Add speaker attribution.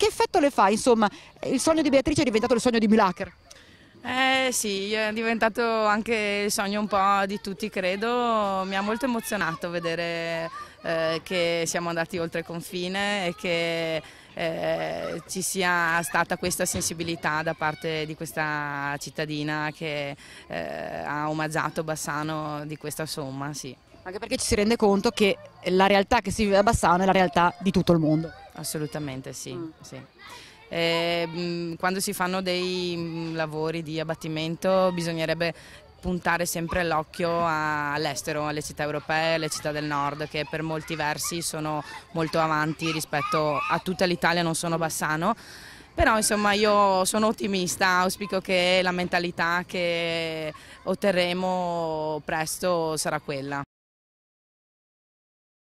Speaker 1: Che effetto le fa, insomma? Il sogno di Beatrice è diventato il sogno di Milacher. Eh sì, è diventato anche il sogno un po' di tutti, credo. Mi ha molto emozionato vedere eh, che siamo andati oltre confine e che eh, ci sia stata questa sensibilità da parte di questa cittadina che eh, ha omaggiato Bassano di questa somma, sì. Anche perché ci si rende conto che la realtà che si vive a Bassano è la realtà di tutto il mondo. Assolutamente sì. Mm. sì. E, ehm, mh, quando si fanno dei mh, mm, lavori di abbattimento bisognerebbe puntare sempre l'occhio all'estero, alle città europee, alle città del nord che per molti versi sono molto avanti rispetto a tutta l'Italia, non sono Bassano. Però insomma io sono ottimista, auspico che la mentalità che otterremo presto sarà quella.